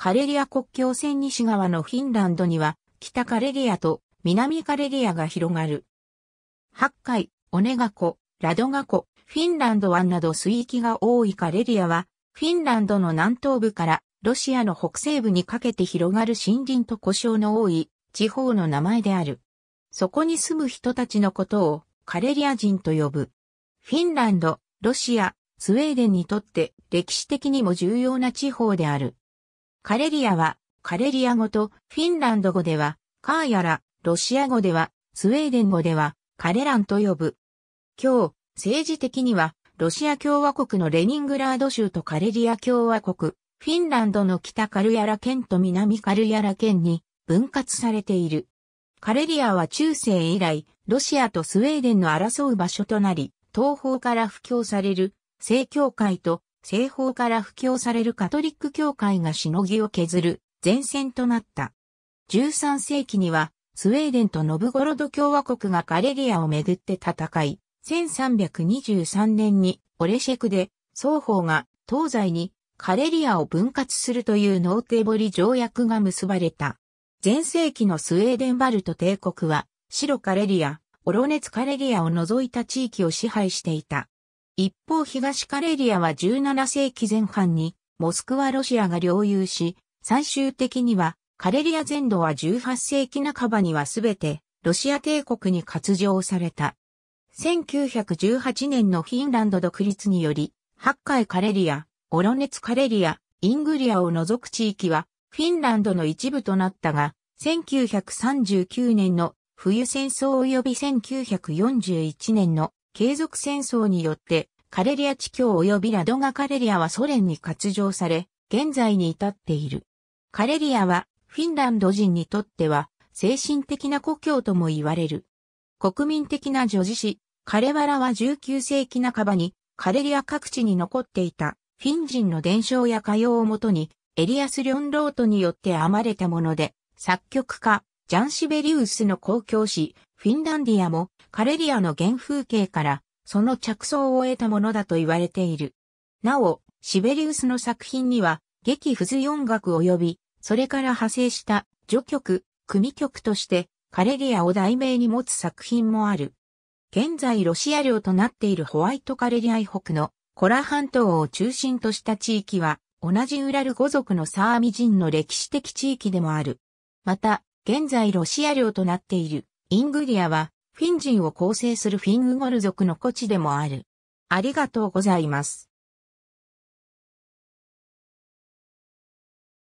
カレリア国境線西側のフィンランドには、北カレリアと南カレリアが広がる。八海、オネガ湖、ラドガ湖、フィンランド湾など水域が多いカレリアは、フィンランドの南東部からロシアの北西部にかけて広がる森林と故障の多い地方の名前である。そこに住む人たちのことをカレリア人と呼ぶ。フィンランド、ロシア、スウェーデンにとって歴史的にも重要な地方である。カレリアは、カレリア語とフィンランド語では、カーヤラ、ロシア語では、スウェーデン語では、カレランと呼ぶ。今日、政治的には、ロシア共和国のレニングラード州とカレリア共和国、フィンランドの北カルヤラ県と南カルヤラ県に分割されている。カレリアは中世以来、ロシアとスウェーデンの争う場所となり、東方から布教される、正教会と西方から布教されるカトリック教会がしのぎを削る前線となった。13世紀には、スウェーデンとノブゴロド共和国がガレリアをめぐって戦い、1323年にオレシェクで双方が東西にカレリアを分割するというノーテーボリ条約が結ばれた。前世紀のスウェーデンバルト帝国は、白カレリア、オロネツカレリアを除いた地域を支配していた。一方東カレリアは17世紀前半にモスクワロシアが領有し、最終的にはカレリア全土は18世紀半ばにはすべてロシア帝国に割譲された。1918年のフィンランド独立により、8回カレリア、オロネツカレリア、イングリアを除く地域はフィンランドの一部となったが、1939年の冬戦争及び1941年の継続戦争によって、カレリア地境及びラドガカレリアはソ連に割譲され、現在に至っている。カレリアは、フィンランド人にとっては、精神的な故郷とも言われる。国民的な女子誌、カレワラは19世紀半ばに、カレリア各地に残っていた、フィン人の伝承や歌謡をもとに、エリアス・リョンロートによって編まれたもので、作曲家、ジャン・シベリウスの公共誌、フィンランディアもカレリアの原風景からその着想を得たものだと言われている。なお、シベリウスの作品には劇不随音楽及びそれから派生した序曲、組曲としてカレリアを題名に持つ作品もある。現在ロシア領となっているホワイトカレリア以北のコラ半島を中心とした地域は同じウラル語族のサーミ人の歴史的地域でもある。また、現在ロシア領となっているイングリアは、フィン人を構成するフィンウゴル族の古地でもある。ありがとうございます。